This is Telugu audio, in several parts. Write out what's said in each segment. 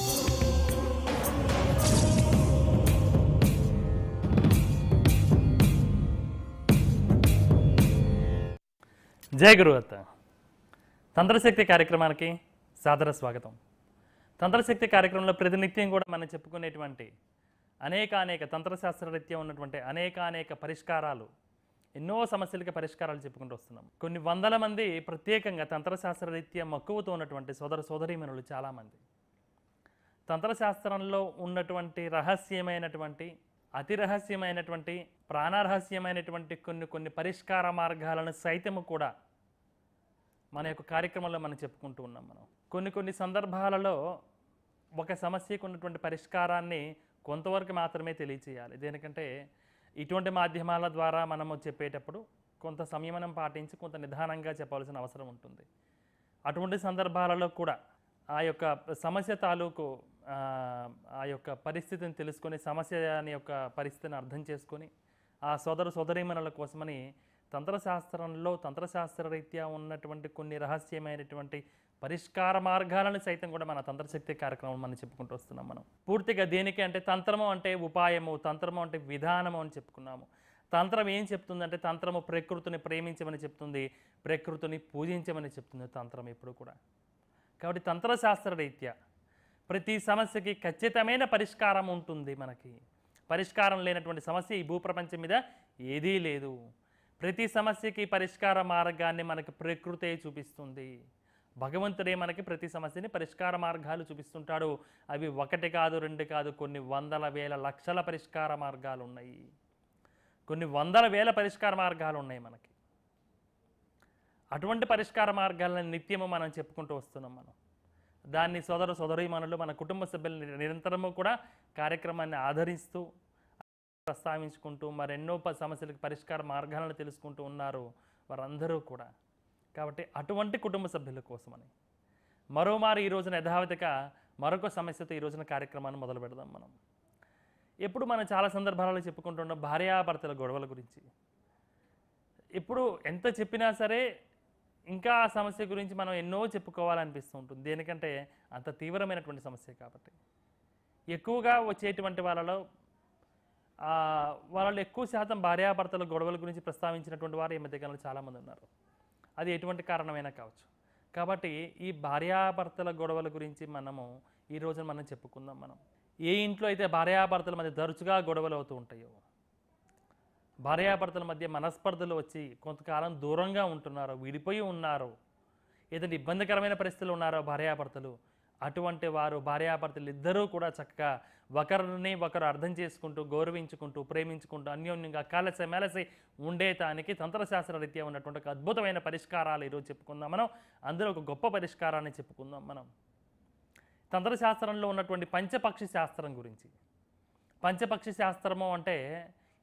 జయ గురువత్త తంత్రశక్తి కార్యక్రమానికి సాదర స్వాగతం తంత్రశక్తి కార్యక్రమంలో ప్రతినిత్యం కూడా మనం చెప్పుకునేటువంటి అనేక అనేక రీత్యం ఉన్నటువంటి అనేక అనేక పరిష్కారాలు ఎన్నో సమస్యలకి పరిష్కారాలు చెప్పుకుంటూ వస్తున్నాం కొన్ని వందల మంది ప్రత్యేకంగా తంత్రశాస్త్ర తంత్రశాస్త్రరీత్యా మక్కువతో ఉన్నటువంటి సోదర సోదరీమణులు చాలామంది తంత్రశాస్త్రంలో ఉన్నటువంటి రహస్యమైనటువంటి అతి రహస్యమైనటువంటి ప్రాణరహస్యమైనటువంటి కొన్ని కొన్ని పరిష్కార మార్గాలను సైతము కూడా మన యొక్క కార్యక్రమంలో మనం చెప్పుకుంటూ ఉన్నాం మనం కొన్ని కొన్ని సందర్భాలలో ఒక సమస్యకు ఉన్నటువంటి పరిష్కారాన్ని కొంతవరకు మాత్రమే తెలియచేయాలి దేనికంటే ఇటువంటి మాధ్యమాల ద్వారా మనము చెప్పేటప్పుడు కొంత సంయమనం పాటించి కొంత నిదానంగా చెప్పాల్సిన అవసరం ఉంటుంది అటువంటి సందర్భాలలో కూడా ఆ యొక్క సమస్య తాలూకు ఆ యొక్క పరిస్థితిని తెలుసుకొని సమస్య అని యొక్క పరిస్థితిని అర్థం చేసుకొని ఆ సోదరు సోదరీమణుల కోసమని తంత్రశాస్త్రంలో తంత్రశాస్త్రరీత్యా ఉన్నటువంటి కొన్ని రహస్యమైనటువంటి పరిష్కార మార్గాలను సైతం కూడా మన తంత్రశక్తి కార్యక్రమం మనం చెప్పుకుంటూ వస్తున్నాం మనం పూర్తిగా దేనికి అంటే తంత్రము అంటే ఉపాయము తంత్రము అంటే విధానము అని చెప్పుకున్నాము తంత్రం ఏం చెప్తుందంటే తంత్రము ప్రకృతిని ప్రేమించమని చెప్తుంది ప్రకృతిని పూజించమని చెప్తుంది తంత్రం ఎప్పుడు కూడా కాబట్టి తంత్రశాస్త్ర రీత్యా ప్రతి సమస్యకి ఖచ్చితమైన పరిష్కారం ఉంటుంది మనకి పరిష్కారం లేనటువంటి సమస్య ఈ భూప్రపంచం మీద ఏదీ లేదు ప్రతి సమస్యకి పరిష్కార మార్గాన్ని మనకి ప్రకృతే చూపిస్తుంది భగవంతుడే మనకి ప్రతి సమస్యని పరిష్కార మార్గాలు చూపిస్తుంటాడు అవి ఒకటి కాదు రెండు కాదు కొన్ని వందల వేల లక్షల పరిష్కార మార్గాలు ఉన్నాయి కొన్ని వందల వేల పరిష్కార మార్గాలు ఉన్నాయి మనకి అటువంటి పరిష్కార మార్గాలను నిత్యము మనం చెప్పుకుంటూ వస్తున్నాం మనం దాన్ని సోదర సోదరీమానులు మన కుటుంబ సభ్యులు నిరంతరము కూడా కార్యక్రమాన్ని ఆదరిస్తూ ప్రస్తావించుకుంటూ మరెన్నో సమస్యలకు పరిష్కార మార్గాలను తెలుసుకుంటూ ఉన్నారు వారందరూ కూడా కాబట్టి అటువంటి కుటుంబ సభ్యుల కోసమని మరోమారు ఈ రోజున యథావిధిగా మరొక సమస్యతో ఈ రోజున కార్యక్రమాన్ని మొదలు పెడదాం మనం ఎప్పుడు మనం చాలా సందర్భాలలో చెప్పుకుంటున్న భార్యాభర్తల గొడవల గురించి ఇప్పుడు ఎంత చెప్పినా సరే ఇంకా ఆ సమస్య గురించి మనం ఎన్నో చెప్పుకోవాలనిపిస్తూ ఉంటుంది దేనికంటే అంత తీవ్రమైనటువంటి సమస్య కాబట్టి ఎక్కువగా వచ్చేటువంటి వాళ్ళలో వాళ్ళు ఎక్కువ శాతం భార్యాభర్తల గొడవల గురించి ప్రస్తావించినటువంటి వారు ఈ మధ్య మధ్యకాలంలో చాలామంది ఉన్నారు అది ఎటువంటి కారణమైనా కావచ్చు కాబట్టి ఈ భార్యాభర్తల గొడవల గురించి మనము ఈ రోజున మనం చెప్పుకుందాం మనం ఏ ఇంట్లో అయితే భార్యాభర్తల మధ్య తరచుగా గొడవలు అవుతూ ఉంటాయో భార్యాభర్తల మధ్య మనస్పర్ధలు వచ్చి కొంతకాలం దూరంగా ఉంటున్నారో విడిపోయి ఉన్నారో ఏదైనా ఇబ్బందికరమైన పరిస్థితులు ఉన్నారో భార్యాభర్తలు అటువంటి వారు భార్యాభర్తలు ఇద్దరూ కూడా చక్కగా ఒకరిని ఒకరు అర్థం చేసుకుంటూ గౌరవించుకుంటూ ప్రేమించుకుంటూ అన్యోన్యంగా కలసి మెలసి ఉండేటానికి తంత్రశాస్త్ర రీత్యా ఉన్నటువంటి ఒక అద్భుతమైన పరిష్కారాలు ఈరోజు చెప్పుకుందాం మనం అందులో ఒక గొప్ప పరిష్కారాన్ని చెప్పుకుందాం మనం తంత్రశాస్త్రంలో ఉన్నటువంటి పంచపక్షి శాస్త్రం గురించి పంచపక్షి శాస్త్రము అంటే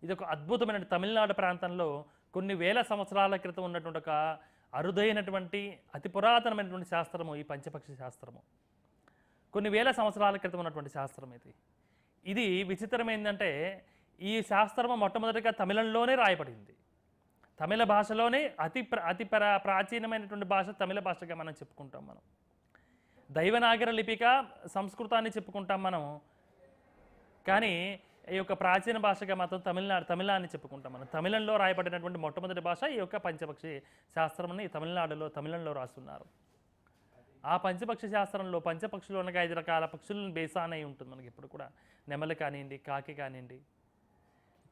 ఇది ఒక అద్భుతమైన తమిళనాడు ప్రాంతంలో కొన్ని వేల సంవత్సరాల క్రితం ఉన్నటువంటి ఒక అరుదైనటువంటి అతి పురాతనమైనటువంటి శాస్త్రము ఈ పంచపక్షి శాస్త్రము కొన్ని వేల సంవత్సరాల క్రితం ఉన్నటువంటి శాస్త్రం ఇది ఇది విచిత్రమైందంటే ఈ శాస్త్రము మొట్టమొదటిగా తమిళంలోనే రాయబడింది తమిళ భాషలోనే అతి ప్ర అతి ప్ర ప్రాచీనమైనటువంటి భాష తమిళ భాషగా మనం చెప్పుకుంటాం మనం దైవనాగర లిపిక సంస్కృతాన్ని చెప్పుకుంటాం మనం కానీ ఈ యొక్క ప్రాచీన భాషగా మాత్రం తమిళనాడు తమిళ అని చెప్పుకుంటాం మనం తమిళంలో రాయబడినటువంటి మొట్టమొదటి భాష ఈ యొక్క పంచపక్షి శాస్త్రంని తమిళనాడులో తమిళంలో రాస్తున్నారు ఆ పంచపక్షి శాస్త్రంలో పంచపక్షులు ఉన్న ఐదు రకాల పక్షులను బేసానై ఉంటుంది మనకి ఇప్పుడు కూడా నెమలి కానివ్వండి కాకి కానివ్వండి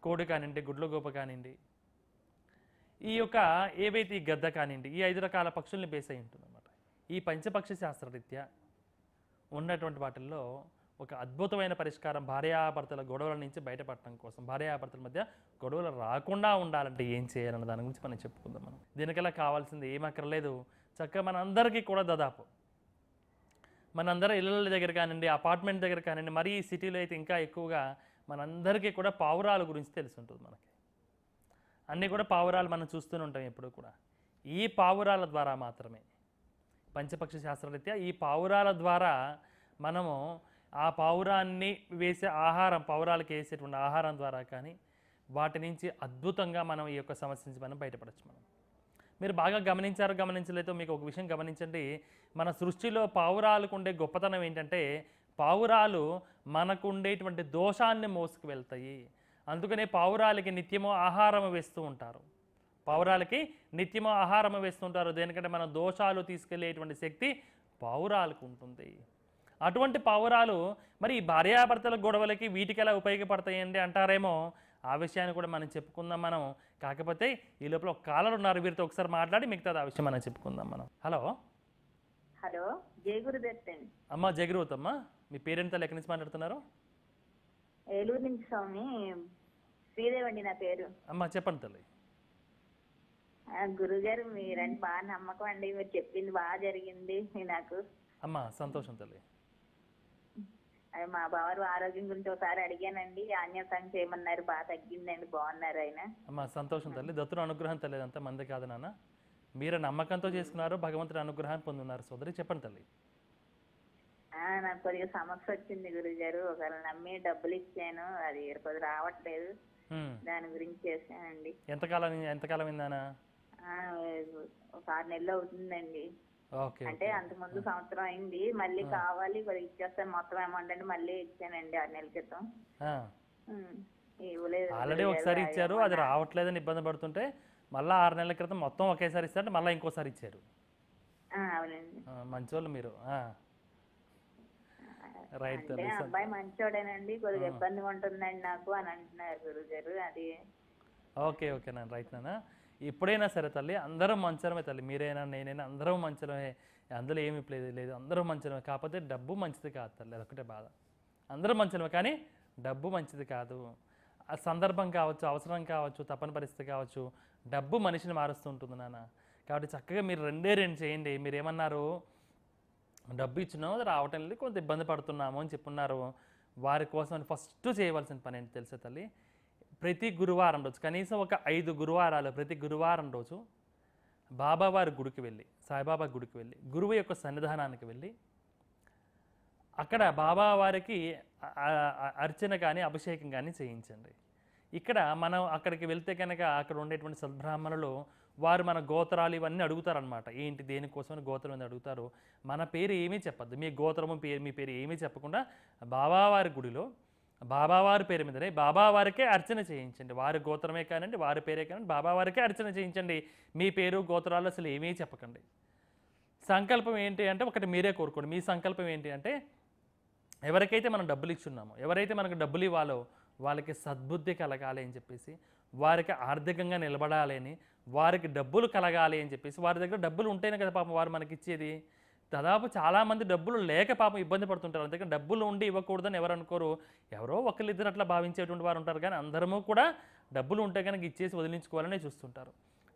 కోడి కానివ్వండి గుడ్ల గోప కానివ్వండి ఈ యొక్క ఏవైతే ఈ గద్ద కానివ్వండి ఈ ఐదు రకాల పక్షుల్ని బేస్ అయి అన్నమాట ఈ పంచపక్షి శాస్త్రరీత్యా ఉన్నటువంటి వాటిల్లో ఒక అద్భుతమైన పరిష్కారం భార్యాభర్తల గొడవల నుంచి బయటపడటం కోసం భార్యాభర్తల మధ్య గొడవలు రాకుండా ఉండాలంటే ఏం చేయాలన్న దాని గురించి మనం చెప్పుకుందాం మనం దీనికల్లా కావాల్సింది ఏమక్కర్లేదు చక్కగా మనందరికీ కూడా దాదాపు మనందరం ఇళ్ళ దగ్గర కానివ్వండి అపార్ట్మెంట్ దగ్గర కానివ్వండి మరీ సిటీలో అయితే ఇంకా ఎక్కువగా మనందరికీ కూడా పావురాల గురించి తెలుసుంటుంది మనకి అన్నీ కూడా పావురాలు మనం చూస్తూనే ఉంటాం ఎప్పుడు కూడా ఈ పావురాల ద్వారా మాత్రమే పంచపక్ష శాస్త్రరీత్యా ఈ పావురాల ద్వారా మనము ఆ పావురాన్ని వేసే ఆహారం పౌరాలకు వేసేటువంటి ఆహారం ద్వారా కానీ వాటి నుంచి అద్భుతంగా మనం ఈ యొక్క సమస్య నుంచి మనం బయటపడచ్చు మనం మీరు బాగా గమనించారు గమనించలేదో మీకు ఒక విషయం గమనించండి మన సృష్టిలో పావురాలకు ఉండే గొప్పతనం ఏంటంటే పావురాలు మనకు ఉండేటువంటి దోషాన్ని మోసుకు వెళ్తాయి అందుకనే పావురాలకి నిత్యము ఆహారం వేస్తూ ఉంటారు పావురాలకి నిత్యము ఆహారం వేస్తుంటారు దేనికంటే మన దోషాలు తీసుకెళ్లేటువంటి శక్తి పావురాలకు ఉంటుంది అటువంటి పావురాలు మరి ఈ భార్యాభర్తల గొడవలకి వీటికి ఎలా ఉపయోగపడతాయండి అంటారేమో ఆ విషయాన్ని కూడా మనం చెప్పుకుందాం మనం కాకపోతే ఈ లోపల ఒక కాలర్ ఉన్నారు వీరితో ఒకసారి మాట్లాడి మిగతా ఆ విషయం మనం చెప్పుకుందాం మనం హలో హలో జయగురుదత్ అమ్మా జయగురుదత్ అమ్మా మీ పేరెంట్ ఎక్కడి నుంచి మాట్లాడుతున్నారు ఏలూరు నుంచి స్వామి శ్రీదేవి అండి నా పేరు అమ్మా చెప్పండి తల్లి గురుగారు మీరంటే బాగా నమ్మకం అండి మీరు చెప్పింది బాగా జరిగింది నాకు అమ్మా సంతోషం తల్లి మా బావారు ఆరోగ్యం గురించి ఒకసారి అడిగానండి ఆన్యాసం చేయమన్నారు బాగా తగ్గిందండి బాగున్నారు ఆయన అమ్మా సంతోషం తల్లి దత్తుడు అనుగ్రహం అంత మంది కాదు నాన్న మీరు నమ్మకంతో చేసుకున్నారు భగవంతుడి అనుగ్రహాన్ని పొందున్నారు సోదరి చెప్పండి తల్లి నాకు కొద్దిగా సమస్య వచ్చింది గురుగారు ఒకవేళ నమ్మి డబ్బులు ఇచ్చాను అది కొద్ది రావట్లేదు దాని గురించి చేశానండి ఎంతకాలం ఎంతకాలం అయిందానా ఒక ఆరు నెలలు అవుతుందండి అంటే అంత ముందు సంవత్సరం అయింది మళ్ళీ కావాలి ఇచ్చేస్తాను మొత్తం అమౌంట్ అంటే మళ్ళీ ఇచ్చానండి ఆరు నెలల క్రితం ఆల్రెడీ ఒకసారి ఇచ్చారు అది రావట్లేదని ఇబ్బంది పడుతుంటే మళ్ళీ ఆరు నెలల క్రితం మొత్తం ఒకేసారి ఇస్తారంటే మళ్ళీ ఇంకోసారి ఇచ్చారు వాళ్ళు మీరు రైట్ అబ్బాయి మంచోడేనండి కొద్దిగా ఇబ్బంది ఉంటుందండి నాకు అని అంటున్నారు గురుగారు అది ఓకే ఓకే నాన్న రైట్ నాన్న ఎప్పుడైనా సరే తల్లి అందరం మంచమే తల్లి మీరైనా నేనైనా అందరం మంచమే అందులో ఏమి లేదు లేదు అందరం మంచమే కాకపోతే డబ్బు మంచిది కాదు తల్లి అదొకటే బాధ అందరం మంచమే కానీ డబ్బు మంచిది కాదు సందర్భం కావచ్చు అవసరం కావచ్చు తప్పని పరిస్థితి కావచ్చు డబ్బు మనిషిని మారుస్తుంటుంది నాన్న కాబట్టి చక్కగా మీరు రెండే రెండు చేయండి మీరు ఏమన్నారు డబ్బు ఇచ్చినాము రావటం లేదు కొంత ఇబ్బంది పడుతున్నాము అని చెప్పున్నారు వారి కోసం ఫస్ట్ చేయవలసిన పని ఏంటి తెలుసా తల్లి ప్రతి గురువారం రోజు కనీసం ఒక ఐదు గురువారాలు ప్రతి గురువారం రోజు బాబావారి గుడికి వెళ్ళి సాయిబాబా గుడికి వెళ్ళి గురువు యొక్క సన్నిధానానికి వెళ్ళి అక్కడ బాబావారికి అర్చన కానీ అభిషేకం కానీ చేయించండి ఇక్కడ మనం అక్కడికి వెళ్తే కనుక అక్కడ ఉండేటువంటి సద్బ్రాహ్మణులు వారు మన గోత్రాలు ఇవన్నీ అడుగుతారనమాట ఏంటి దేనికోసం గోత్రం అని అడుగుతారు మన పేరు ఏమీ చెప్పద్దు మీ గోత్రము పేరు మీ పేరు ఏమీ చెప్పకుండా బాబావారి గుడిలో బాబావారి పేరు మీదనే బాబావారికే అర్చన చేయించండి వారి గోత్రమే కానండి వారి పేరే కానండి బాబావారికే అర్చన చేయించండి మీ పేరు గోత్రాలు అసలు ఏమీ చెప్పకండి సంకల్పం ఏంటి అంటే ఒకటి మీరే కోరుకోండి మీ సంకల్పం ఏంటి అంటే ఎవరికైతే మనం డబ్బులు ఇచ్చున్నామో ఎవరైతే మనకు డబ్బులు ఇవ్వాలో వాళ్ళకి సద్బుద్ధి కలగాలి అని చెప్పేసి వారికి ఆర్థికంగా నిలబడాలి అని వారికి డబ్బులు కలగాలి అని చెప్పేసి వారి దగ్గర డబ్బులు ఉంటేనే కదా పాపం వారు మనకి ఇచ్చేది దాదాపు చాలామంది డబ్బులు లేక పాపం ఇబ్బంది పడుతుంటారు అందుకని డబ్బులు ఉండి ఇవ్వకూడదని ఎవరు అనుకోరు ఎవరో ఒకరిద్దరు అట్లా భావించేటువంటి వారు ఉంటారు కానీ అందరము కూడా డబ్బులు ఉంటే కనుక ఇచ్చేసి వదిలించుకోవాలని చూస్తుంటారు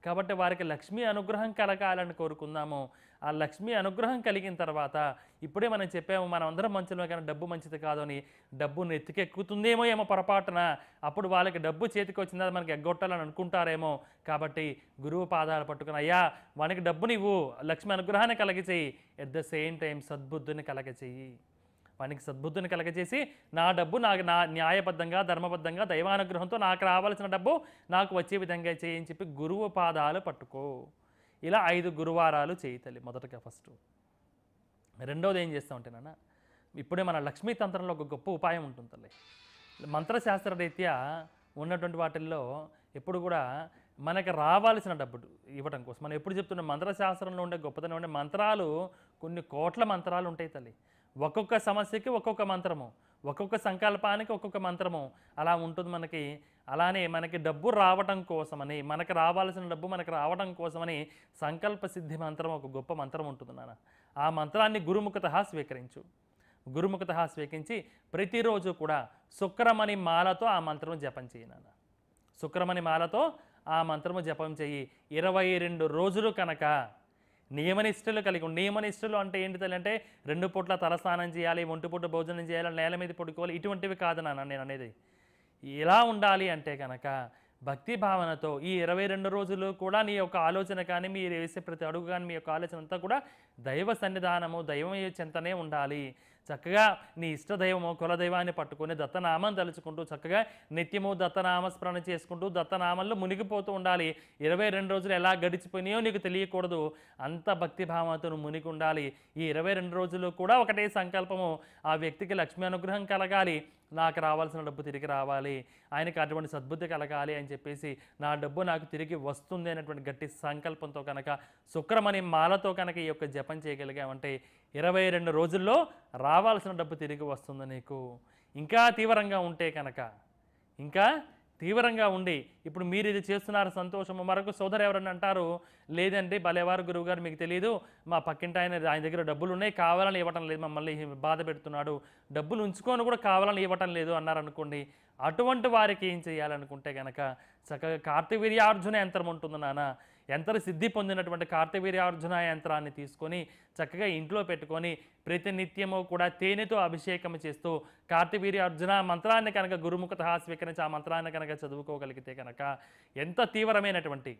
కాబట్టి వారికి లక్ష్మీ అనుగ్రహం కలగాలని కోరుకుందాము ఆ లక్ష్మి అనుగ్రహం కలిగిన తర్వాత ఇప్పుడే మనం చెప్పాము మనం అందరం మంచిలో కానీ డబ్బు మంచిది కాదు అని డబ్బును ఎత్తుకెక్కుతుందేమో ఏమో పొరపాటున అప్పుడు వాళ్ళకి డబ్బు చేతికి వచ్చిందా మనకి ఎగ్గొట్టాలని అనుకుంటారేమో కాబట్టి గురువు పాదాలు పట్టుకుని అయ్యా వానికి డబ్బు నీవు లక్ష్మి అనుగ్రహాన్ని కలగచేయి ఎట్ ద సేమ్ టైం సద్బుద్ధిని కలగచేయి వానికి సద్బుద్ధిని కలగజేసి నా డబ్బు నాకు నా న్యాయబద్ధంగా ధర్మబద్ధంగా దైవానుగ్రహంతో నాకు రావాల్సిన డబ్బు నాకు వచ్చే విధంగా చేయని చెప్పి గురువు పాదాలు పట్టుకో ఇలా ఐదు గురువారాలు చేయి తల్లి మొదటగా ఫస్ట్ రెండవది ఏం చేస్తామంటే నాన్న ఇప్పుడే మన లక్ష్మీ తంత్రంలో ఒక గొప్ప ఉపాయం ఉంటుంది తల్లి మంత్రశాస్త్ర రీత్యా ఉన్నటువంటి వాటిల్లో ఎప్పుడు కూడా మనకి రావాల్సిన డబ్బులు ఇవ్వడం కోసం మనం ఎప్పుడు చెప్తున్నాం మంత్రశాస్త్రంలో ఉండే గొప్పతనం ఉండే మంత్రాలు కొన్ని కోట్ల మంత్రాలు ఉంటాయి తల్లి ఒక్కొక్క సమస్యకి ఒక్కొక్క మంత్రము ఒక్కొక్క సంకల్పానికి ఒక్కొక్క మంత్రము అలా ఉంటుంది మనకి అలానే మనకి డబ్బు రావటం కోసమని మనకు రావాల్సిన డబ్బు మనకు రావడం కోసమని సంకల్ప సిద్ధి మంత్రం ఒక గొప్ప మంత్రం ఉంటుంది నాన్న ఆ మంత్రాన్ని గురుముఖత స్వీకరించు గురుముఖత స్వీకరించి ప్రతిరోజు కూడా శుక్రమణి మాలతో ఆ మంత్రం జపం చేయి నాన్న శుక్రమణి మాలతో ఆ మంత్రము జపం చేయి ఇరవై రెండు రోజులు కనుక నియమనిష్టలు కలిగి నియమనిష్టలు అంటే ఏంటి అంటే రెండు పూట్ల తలస్నానం చేయాలి ఒంటి పూట భోజనం చేయాలి నేల మీద పడుకోవాలి ఇటువంటివి కాదు నాన్న నేను అనేది ఎలా ఉండాలి అంటే కనుక భక్తి భావనతో ఈ ఇరవై రెండు రోజులు కూడా నీ యొక్క ఆలోచన కానీ మీరు వేసే ప్రతి అడుగు కానీ మీ యొక్క ఆలోచన అంతా కూడా దైవ సన్నిధానము దైవం చింతనే ఉండాలి చక్కగా నీ ఇష్టదైవము కులదైవాన్ని పట్టుకుని దత్తనామం తలుచుకుంటూ చక్కగా నిత్యము దత్తనామ స్మరణ చేసుకుంటూ దత్తనామంలో మునిగిపోతూ ఉండాలి ఇరవై రెండు రోజులు ఎలా గడిచిపోయినాయో నీకు తెలియకూడదు అంత భక్తి భావనతో మునిగి ఉండాలి ఈ ఇరవై రెండు రోజులు కూడా ఒకటే సంకల్పము ఆ వ్యక్తికి లక్ష్మీ అనుగ్రహం కలగాలి నాకు రావాల్సిన డబ్బు తిరిగి రావాలి ఆయనకి అటువంటి సద్బుద్ధి కలగాలి అని చెప్పేసి నా డబ్బు నాకు తిరిగి వస్తుంది అనేటువంటి గట్టి సంకల్పంతో కనుక శుక్రమణి మాలతో కనుక ఈ యొక్క జపం చేయగలిగామంటే ఇరవై రెండు రోజుల్లో రావాల్సిన డబ్బు తిరిగి వస్తుంది నీకు ఇంకా తీవ్రంగా ఉంటే కనుక ఇంకా తీవ్రంగా ఉండి ఇప్పుడు మీరు ఇది చేస్తున్నారు సంతోషము మరొక సోదరు ఎవరన్నా అంటారు లేదండి బలేవారు గురువు గారు మీకు తెలియదు మా పక్కింటి ఆయన ఆయన దగ్గర డబ్బులు ఉన్నాయి కావాలని ఇవ్వటం లేదు మమ్మల్ని బాధ పెడుతున్నాడు డబ్బులు ఉంచుకొని కూడా కావాలని ఇవ్వటం లేదు అన్నారనుకోండి అటువంటి వారికి ఏం చేయాలనుకుంటే కనుక చక్కగా కార్తీవీర్యార్జున యంత్రం ఉంటుంది నాన్న యంత్ర సిద్ధి పొందినటువంటి కార్తవీర్యార్జున యంత్రాన్ని తీసుకొని చక్కగా ఇంట్లో పెట్టుకొని ప్రతినిత్యము కూడా తేనెతో అభిషేకం చేస్తూ కార్తవీర్యార్జున మంత్రాన్ని కనుక గురుముఖత స్వీకరించి ఆ మంత్రాన్ని కనుక చదువుకోగలిగితే కనుక ఎంత తీవ్రమైనటువంటి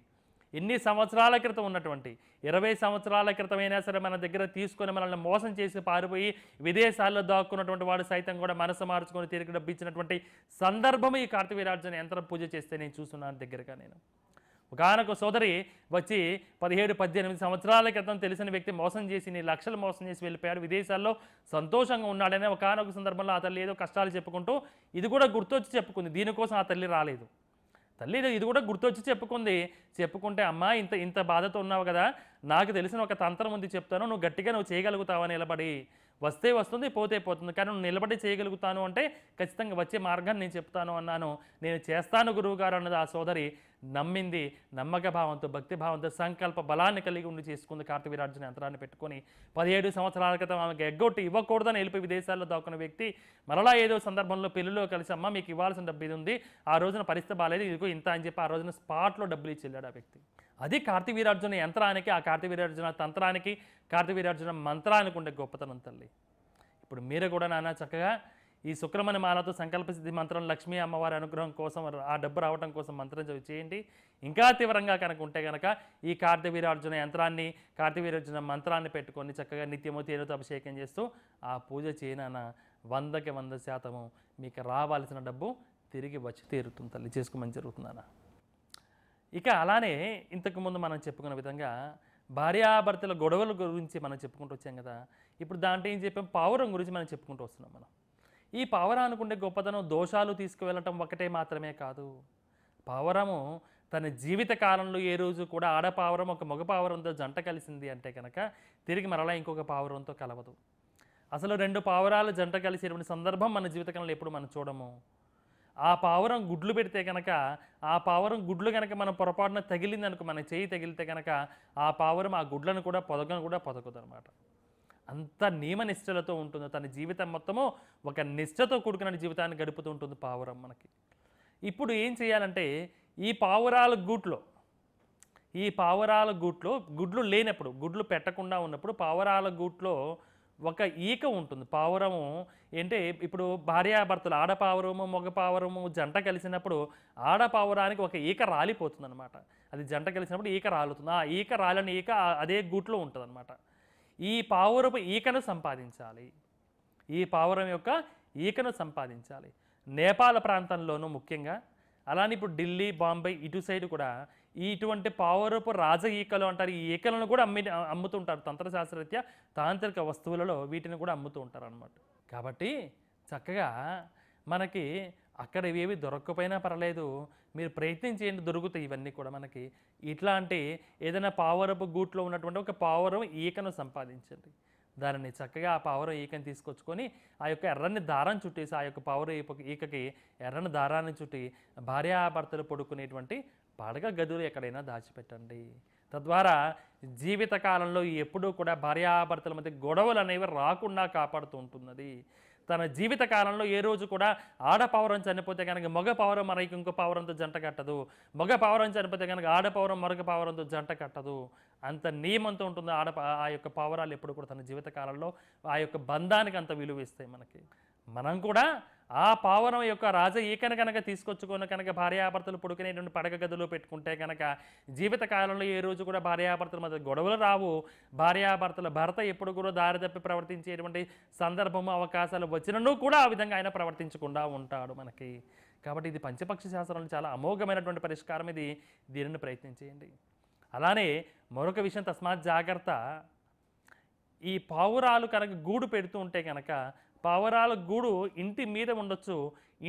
ఎన్ని సంవత్సరాల క్రితం ఉన్నటువంటి ఇరవై సంవత్సరాల క్రితమైనా సరే మన దగ్గర తీసుకొని మనల్ని మోసం చేసి పారిపోయి విదేశాల్లో దాక్కున్నటువంటి వాడు సైతం కూడా మనసు మార్చుకొని తీరిక డబ్బించినటువంటి సందర్భం ఈ కార్తవీరార్జున యంత్రం పూజ చేస్తే నేను చూస్తున్నాను దగ్గరగా నేను ఒకనొక సోదరి వచ్చి పదిహేడు పద్దెనిమిది సంవత్సరాల క్రితం తెలిసిన వ్యక్తి మోసం చేసి నీ లక్షలు మోసం చేసి వెళ్ళిపోయాడు విదేశాల్లో సంతోషంగా ఉన్నాడనే ఒకనొక సందర్భంలో ఆ తల్లి ఏదో కష్టాలు చెప్పుకుంటూ ఇది కూడా గుర్తొచ్చి చెప్పుకుంది దీనికోసం ఆ తల్లి రాలేదు తల్లి ఇది కూడా గుర్తొచ్చి చెప్పుకుంది చెప్పుకుంటే అమ్మా ఇంత ఇంత బాధతో ఉన్నావు కదా నాకు తెలిసిన ఒక తంత్రం ఉంది చెప్తాను నువ్వు గట్టిగా నువ్వు చేయగలుగుతావా నిలబడి వస్తే వస్తుంది పోతే పోతుంది కానీ నిలబడి చేయగలుగుతాను అంటే ఖచ్చితంగా వచ్చే మార్గాన్ని నేను చెప్తాను అన్నాను నేను చేస్తాను గురువుగారు అన్నది ఆ సోదరి నమ్మింది నమ్మక భావంతో భక్తి భావంతో సంకల్ప బలాన్ని కలిగి ఉండి చేసుకుంది కార్తవీరాజుని యంత్రాన్ని పెట్టుకొని పదిహేడు సంవత్సరాల క్రితం ఆమెకు ఎగ్గొట్టి ఇవ్వకూడదని వెళ్ళి విదేశాల్లో దాక్కున్న వ్యక్తి మరలా ఏదో సందర్భంలో పెళ్లిలో కలిసి అమ్మ మీకు ఇవ్వాల్సిన డబ్బు ఇది ఉంది ఆ రోజున పరిస్థితి బాగాలేదు ఇదిగో ఇంత అని చెప్పి ఆ రోజున స్పాట్లో డబ్బులు ఇచ్చి వెళ్ళాడు ఆ వ్యక్తి అది కార్తీవీరార్జున యంత్రానికి ఆ కార్తీవీరార్జున తంత్రానికి కార్తీవీరార్జున మంత్రానికి ఉండే గొప్పతనం తల్లి ఇప్పుడు మీరు కూడా నానా చక్కగా ఈ శుక్రమణి మాలతో సంకల్ప సిద్ధి మంత్రం లక్ష్మీ అమ్మవారి అనుగ్రహం కోసం ఆ డబ్బు రావడం కోసం మంత్రం చదివి చేయండి ఇంకా తీవ్రంగా కనుక ఉంటే కనుక ఈ కార్తీవీరార్జున యంత్రాన్ని కార్తీవీరార్జున మంత్రాన్ని పెట్టుకొని చక్కగా నిత్యము తేనెతో అభిషేకం చేస్తూ ఆ పూజ చేయనాన వందకి వంద శాతము మీకు రావాల్సిన డబ్బు తిరిగి వచ్చి తీరుతుంది తల్లి చేసుకోమని జరుగుతుందన్న ఇక అలానే ఇంతకుముందు మనం చెప్పుకున్న విధంగా భార్యాభర్తల గొడవల గురించి మనం చెప్పుకుంటూ వచ్చాం కదా ఇప్పుడు దాంట్లో ఏం చెప్పాం పావురం గురించి మనం చెప్పుకుంటూ వస్తున్నాం మనం ఈ పావురం అనుకుంటే గొప్పతనం దోషాలు తీసుకువెళ్ళటం ఒకటే మాత్రమే కాదు పావురము తన జీవిత కాలంలో ఏ రోజు కూడా ఆడపావరం ఒక మగ పావురంతో జంట కలిసింది అంటే కనుక తిరిగి మరలా ఇంకొక పావురంతో కలవదు అసలు రెండు పావురాలు జంట కలిసేటువంటి సందర్భం మన జీవితకాలంలో ఎప్పుడు మనం చూడము ఆ పావురం గుడ్లు పెడితే కనుక ఆ పావురం గుడ్లు కనుక మనం పొరపాటున తగిలింది అనుకో మన చేయి తగిలితే కనుక ఆ పావురం ఆ గుడ్లను కూడా పొదగను కూడా పొదగదు అనమాట అంత నియమ నిష్టలతో ఉంటుంది తన జీవితం మొత్తము ఒక నిష్టతో కూడుకున్న జీవితాన్ని గడుపుతూ ఉంటుంది పావురం మనకి ఇప్పుడు ఏం చేయాలంటే ఈ పావురాల గూట్లో ఈ పావురాల గూట్లో గుడ్లు లేనప్పుడు గుడ్లు పెట్టకుండా ఉన్నప్పుడు పావురాల గూట్లో ఒక ఈక ఉంటుంది పావురము ఏంటి ఇప్పుడు భార్యాభర్తలు ఆడపావురము మగపావరము జంట కలిసినప్పుడు ఆడపావురానికి ఒక ఈక రాలిపోతుంది అనమాట అది జంట కలిసినప్పుడు ఈక రాలుతుంది ఆ ఈక రాలని ఈక అదే గూట్లో ఉంటుంది అనమాట ఈ పావురపు ఈకను సంపాదించాలి ఈ పావురం యొక్క ఈకను సంపాదించాలి నేపాల్ ప్రాంతంలోనూ ముఖ్యంగా అలానే ఇప్పుడు ఢిల్లీ బాంబే ఇటు సైడ్ కూడా ఇటువంటి పావురపు రాజ ఈకలు అంటారు ఈ ఈకలను కూడా అమ్మి అమ్ముతుంటారు తంత్రశాస్త్రరీత్యా తాంత్రిక వస్తువులలో వీటిని కూడా అమ్ముతూ ఉంటారు అనమాట కాబట్టి చక్కగా మనకి అక్కడ ఇవేవి దొరక్కపోయినా పర్లేదు మీరు ప్రయత్నం చేయండి దొరుకుతాయి ఇవన్నీ కూడా మనకి ఇట్లాంటి ఏదైనా పావురపు గూట్లో ఉన్నటువంటి ఒక పావురం ఈకను సంపాదించండి దానిని చక్కగా ఆ పావురం ఈకని తీసుకొచ్చుకొని ఆ యొక్క ఎర్రని దారాన్ని చుట్టేసి ఆ యొక్క పావుర ఈకకి ఎర్రని దారాన్ని చుట్టి భార్యాభర్తలు పడుకునేటువంటి పడగ గదులు ఎక్కడైనా దాచిపెట్టండి తద్వారా జీవితకాలంలో ఎప్పుడూ కూడా భార్యాభర్తల మధ్య గొడవలు అనేవి రాకుండా కాపాడుతూ ఉంటున్నది తన జీవిత కాలంలో ఏ రోజు కూడా ఆడ చనిపోతే కనుక మగ పవరం మరొక ఇంకో పవరంతో జంట కట్టదు మగ పవరం చనిపోతే కనుక ఆడ పౌరం మరొక పవరంతో జంట కట్టదు అంత నియమంతో ఉంటుంది ఆడ ఆ యొక్క పావురాలు ఎప్పుడు కూడా తన జీవితకాలంలో ఆ యొక్క బంధానికి అంత విలువ ఇస్తాయి మనకి మనం కూడా ఆ పావనం యొక్క రాజ ఈకను కనుక తీసుకొచ్చుకున్న కనుక భార్యాభర్తలు పొడుకునేటువంటి పడక గదిలో పెట్టుకుంటే కనుక జీవితకాలంలో ఏ రోజు కూడా భార్యాభర్తల మధ్య గొడవలు రావు భార్యాభర్తల భర్త ఎప్పుడు కూడా దారి తప్పి ప్రవర్తించేటువంటి సందర్భము అవకాశాలు వచ్చినను కూడా ఆ విధంగా ఆయన ప్రవర్తించకుండా ఉంటాడు మనకి కాబట్టి ఇది పంచపక్ష శాస్త్రంలో చాలా అమోఘమైనటువంటి పరిష్కారం ఇది దీనిని ప్రయత్నించేయండి అలానే మరొక విషయం తస్మాత్ జాగ్రత్త ఈ పావురాలు కనుక గూడు పెడుతూ ఉంటే కనుక పావురాల గూడు ఇంటి మీద ఉండొచ్చు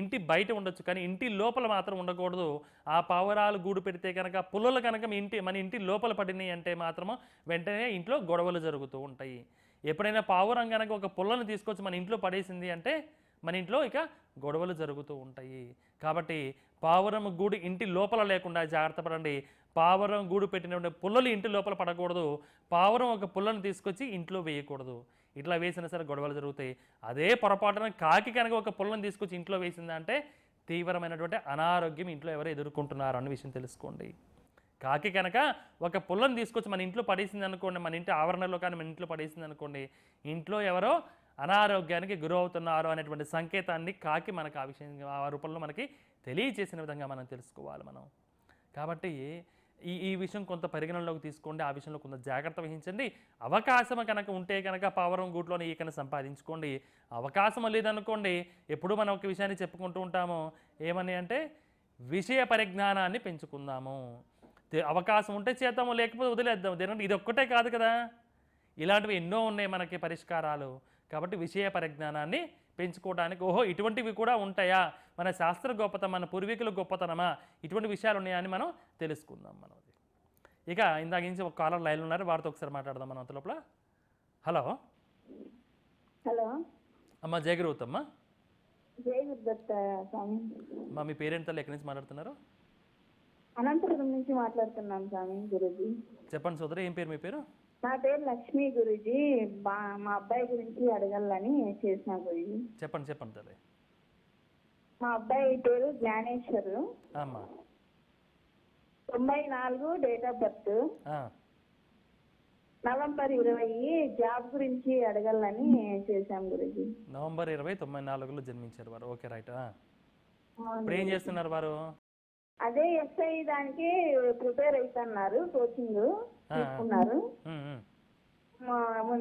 ఇంటి బయట ఉండొచ్చు కానీ ఇంటి లోపల మాత్రం ఉండకూడదు ఆ పవరాల గూడు పెడితే కనుక పుల్లలు కనుక మీ ఇంటి మన ఇంటి లోపల పడినాయి అంటే మాత్రము వెంటనే ఇంట్లో గొడవలు జరుగుతూ ఉంటాయి ఎప్పుడైనా పావురం కనుక ఒక పుల్లను తీసుకొచ్చి మన ఇంట్లో పడేసింది అంటే మన ఇంట్లో ఇక గొడవలు జరుగుతూ ఉంటాయి కాబట్టి పావురం గూడు ఇంటి లోపల లేకుండా జాగ్రత్త పడండి పావరం గూడు పెట్టినటువంటి పుల్లలు ఇంటి లోపల పడకూడదు పావరం ఒక పుల్లను తీసుకొచ్చి ఇంట్లో వేయకూడదు ఇట్లా వేసినా సరే గొడవలు జరుగుతాయి అదే పొరపాటున కాకి కనుక ఒక పుల్లను తీసుకొచ్చి ఇంట్లో వేసిందంటే తీవ్రమైనటువంటి అనారోగ్యం ఇంట్లో ఎవరు ఎదుర్కొంటున్నారు అన్న విషయం తెలుసుకోండి కాకి కనుక ఒక పుల్లను తీసుకొచ్చి మన ఇంట్లో పడేసింది అనుకోండి మన ఇంటి ఆవరణలో కానీ మన ఇంట్లో పడేసింది అనుకోండి ఇంట్లో ఎవరో అనారోగ్యానికి గురవుతున్నారు అనేటువంటి సంకేతాన్ని కాకి మనకు ఆ విషయం ఆ రూపంలో మనకి తెలియజేసిన విధంగా మనం తెలుసుకోవాలి మనం కాబట్టి ఈ ఈ విషయం కొంత పరిగణనలోకి తీసుకోండి ఆ విషయంలో కొంత జాగ్రత్త వహించండి అవకాశం కనుక ఉంటే కనుక పావరం గూట్లోనే ఈకను సంపాదించుకోండి అవకాశం లేదనుకోండి ఎప్పుడు మనం ఒక విషయాన్ని చెప్పుకుంటూ ఉంటాము ఏమని అంటే విషయ పరిజ్ఞానాన్ని పెంచుకుందాము అవకాశం ఉంటే చేద్దాము లేకపోతే వదిలేద్దాం దేనంటే ఇది ఒక్కటే కాదు కదా ఇలాంటివి ఎన్నో ఉన్నాయి మనకి పరిష్కారాలు కాబట్టి విషయ పరిజ్ఞానాన్ని పెంచుకోవడానికి ఓహో ఇటువంటివి కూడా ఉంటాయా మన శాస్త్ర గొప్పతనం మన పూర్వీకుల గొప్పతనమా ఇటువంటి విషయాలు ఉన్నాయా అని మనం తెలుసుకుందాం మనం ఇక ఇందాక నుంచి ఒక కాలర్ లైన్లో ఉన్నారు వారితో ఒకసారి మాట్లాడదాం మనం లోపల హలో హలో అమ్మ జయగురుత్ అమ్మా మీ పేరెంట్ ఎక్కడి నుంచి మాట్లాడుతున్నారు అనంతపురం నుంచి మాట్లాడుతున్నాను స్వామి గురుజీ చెప్పండి సోదరి ఏం పేరు మీ పేరు నా పేరు లక్ష్మి గురుజీ మా మా అబ్బాయి గురించి అడగాలని చేసిన గురుజీ చెప్పండి చెప్పండి తల్లి మా అబ్బాయి పేరు జ్ఞానేశ్వర్ అమ్మా తొంభై నాలుగు డేట్ ఆఫ్ బర్త్ నవంబర్ ఇరవై జాబ్ గురించి అడగాలని చేశాం గురుజీ నవంబర్ ఇరవై తొంభై నాలుగులో జన్మించారు వారు ఓకే రైట్ ఇప్పుడు ఏం చేస్తున్నారు వారు అదే ఎస్ఐ దానికి ప్రిపేర్ అవుతున్నారు కోచింగ్ తీసుకున్నారు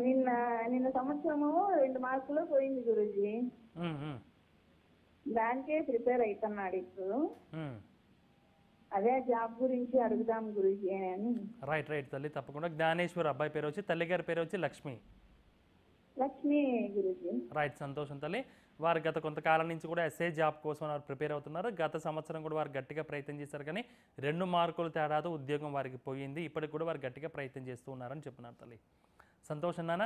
నిన్న నిన్న సంవత్సరము రెండు మార్కులు పోయింది గురుజీ దానికే ప్రిపేర్ అవుతున్నాడు ఇప్పుడు అదే జాబ్ గురించి అడుగుదాం గురుజీ అని రైట్ రైట్ తల్లి తప్పకుండా జ్ఞానేశ్వర్ అబ్బాయి పేరు వచ్చి తల్లి గారి పేరు వచ్చి లక్ష్మి లక్ష్మి రైట్ సంతోషం తల్లి వారు గత కొంతకాలం నుంచి కూడా ఎస్ఏ జాబ్ కోసం వారు ప్రిపేర్ అవుతున్నారు గత సంవత్సరం కూడా వారు గట్టిగా ప్రయత్నం చేశారు కానీ రెండు మార్కులు తేడాతో ఉద్యోగం వారికి పోయింది ఇప్పటికి కూడా వారు గట్టిగా ప్రయత్నం చేస్తూ ఉన్నారని చెప్పినారు తల్లి సంతోషం నాన్న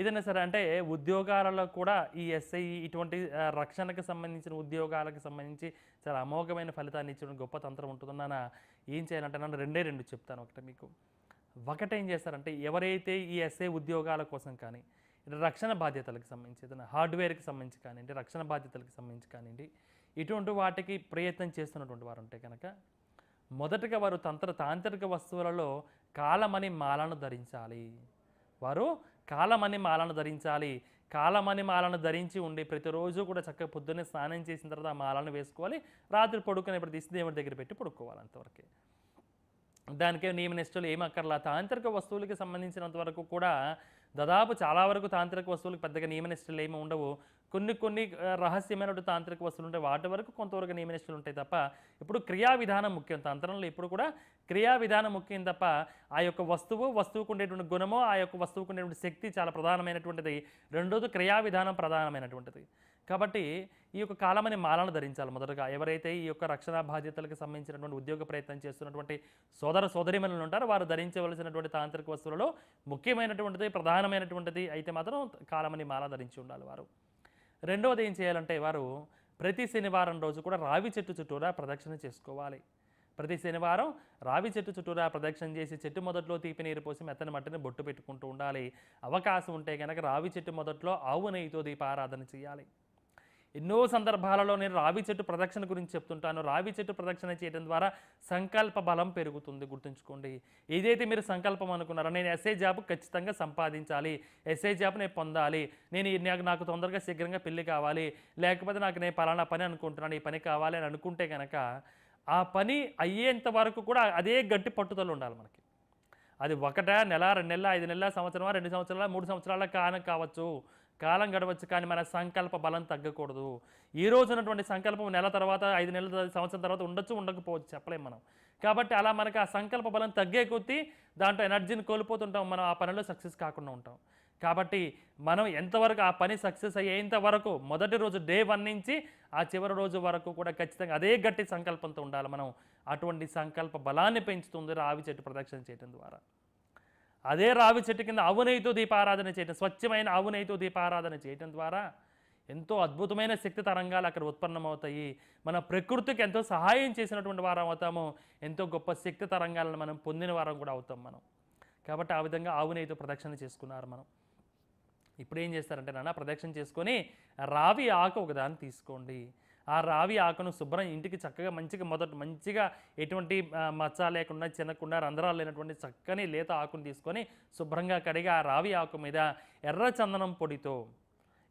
ఏదైనా సరే అంటే ఉద్యోగాలలో కూడా ఈ ఎస్ఐ ఇటువంటి రక్షణకు సంబంధించిన ఉద్యోగాలకు సంబంధించి చాలా అమోఘమైన ఫలితాన్ని ఇచ్చిన గొప్ప తంత్రం నాన్న ఏం చేయాలంటే నన్ను రెండే రెండు చెప్తాను ఒకటి మీకు ఒకటేం చేస్తారంటే ఎవరైతే ఈ ఎస్ఐ ఉద్యోగాల కోసం కానీ రక్షణ బాధ్యతలకు సంబంధించి ఏదైనా హార్డ్వేర్కి సంబంధించి కానివ్వండి రక్షణ బాధ్యతలకు సంబంధించి కానివ్వండి ఇటువంటి వాటికి ప్రయత్నం చేస్తున్నటువంటి వారు ఉంటే కనుక మొదటగా వారు తంత్ర తాంత్రిక వస్తువులలో కాలమణి మాలను ధరించాలి వారు కాలమణి మాలను ధరించాలి కాలమణి మాలను ధరించి ఉండి ప్రతిరోజు కూడా చక్కగా పొద్దున్నే స్నానం చేసిన తర్వాత ఆ మాలను వేసుకోవాలి రాత్రి పడుకునేప్పుడు తీసి దేవుడి దగ్గర పెట్టి పడుకోవాలి అంతవరకే దానికే నియమ నిష్టలు ఏమక్కర్లా తాంత్రిక వస్తువులకి సంబంధించినంత వరకు కూడా దాదాపు చాలా వరకు తాంత్రిక వస్తువులకు పెద్దగా నియమ నిష్టలు ఏమి ఉండవు కొన్ని కొన్ని రహస్యమైన తాంత్రిక వస్తువులు ఉంటాయి వాటి వరకు కొంతవరకు నియమ ఉంటాయి తప్ప ఇప్పుడు క్రియా విధానం ముఖ్యం తంత్రంలో ఇప్పుడు కూడా క్రియా విధానం ముఖ్యం తప్ప ఆ యొక్క వస్తువు వస్తువుకు ఉండేటువంటి గుణము ఆ యొక్క వస్తువుకు ఉండేటువంటి శక్తి చాలా ప్రధానమైనటువంటిది రెండోది క్రియా విధానం ప్రధానమైనటువంటిది కాబట్టి ఈ యొక్క కాలమని మాలను ధరించాలి మొదటగా ఎవరైతే ఈ యొక్క రక్షణ బాధ్యతలకు సంబంధించినటువంటి ఉద్యోగ ప్రయత్నం చేస్తున్నటువంటి సోదర సోదరిమణులు ఉంటారు వారు ధరించవలసినటువంటి తాంత్రిక వస్తువులలో ముఖ్యమైనటువంటిది ప్రధానమైనటువంటిది అయితే మాత్రం కాలమని మాల ధరించి ఉండాలి వారు రెండవది ఏం చేయాలంటే వారు ప్రతి శనివారం రోజు కూడా రావి చెట్టు చుట్టూరా ప్రదక్షిణ చేసుకోవాలి ప్రతి శనివారం రావి చెట్టు చుట్టూరా ప్రదక్షిణ చేసి చెట్టు మొదట్లో తీపి నీరు పోసి మెత్తని మట్టిని బొట్టు పెట్టుకుంటూ ఉండాలి అవకాశం ఉంటే కనుక రావి చెట్టు మొదట్లో ఆవు నెయ్యితో దీపారాధన చేయాలి ఎన్నో సందర్భాలలో నేను రావి చెట్టు ప్రదక్షిణ గురించి చెప్తుంటాను రావి చెట్టు ప్రదక్షిణ చేయడం ద్వారా సంకల్ప బలం పెరుగుతుంది గుర్తుంచుకోండి ఏదైతే మీరు సంకల్పం అనుకున్నారో నేను ఎస్ఐ జాబ్ ఖచ్చితంగా సంపాదించాలి ఎస్ఐ జాబ్ నేను పొందాలి నేను నాకు తొందరగా శీఘ్రంగా పెళ్లి కావాలి లేకపోతే నాకు నేను పలానా పని అనుకుంటున్నాను ఈ పని కావాలి అని అనుకుంటే కనుక ఆ పని అయ్యేంత వరకు కూడా అదే గట్టి పట్టుదల ఉండాలి మనకి అది ఒకట నెల రెండు నెలల ఐదు నెలల సంవత్సరమా రెండు సంవత్సరాల మూడు సంవత్సరాల కాన కావచ్చు కాలం గడవచ్చు కానీ మన సంకల్ప బలం తగ్గకూడదు ఈ రోజు ఉన్నటువంటి సంకల్పం నెల తర్వాత ఐదు నెలల సంవత్సరం తర్వాత ఉండొచ్చు ఉండకపోవచ్చు చెప్పలేం మనం కాబట్టి అలా మనకు ఆ సంకల్ప బలం తగ్గే కొద్దీ దాంట్లో ఎనర్జీని కోల్పోతుంటాం మనం ఆ పనిలో సక్సెస్ కాకుండా ఉంటాం కాబట్టి మనం ఎంతవరకు ఆ పని సక్సెస్ అయ్యేంత వరకు మొదటి రోజు డే వన్ నుంచి ఆ చివరి రోజు వరకు కూడా ఖచ్చితంగా అదే గట్టి సంకల్పంతో ఉండాలి మనం అటువంటి సంకల్ప బలాన్ని పెంచుతుంది రావి చెట్టు ప్రదక్షిణ చేయడం ద్వారా అదే రావి చెట్టు కింద అవునైతో దీపారాధన చేయటం స్వచ్ఛమైన అవునైతో దీపారాధన చేయటం ద్వారా ఎంతో అద్భుతమైన శక్తి తరంగాలు అక్కడ ఉత్పన్నమవుతాయి మన ప్రకృతికి ఎంతో సహాయం చేసినటువంటి వారం అవుతాము ఎంతో గొప్ప శక్తి తరంగాలను మనం పొందిన వారం కూడా అవుతాం మనం కాబట్టి ఆ విధంగా ఆవునైతో ప్రదక్షిణ చేసుకున్నారు మనం ఇప్పుడు ఏం చేస్తారంటే నాన్న ప్రదక్షిణ చేసుకొని రావి ఆకు ఒకదాన్ని తీసుకోండి ఆ రావి ఆకును శుభ్రం ఇంటికి చక్కగా మంచిగా మొదట మంచిగా ఎటువంటి మచ్చ లేకుండా చిన్నకుండా రంధ్రాలు లేనటువంటి చక్కని లేత ఆకును తీసుకొని శుభ్రంగా కడిగి ఆ రావి ఆకు మీద ఎర్ర చందనం పొడితో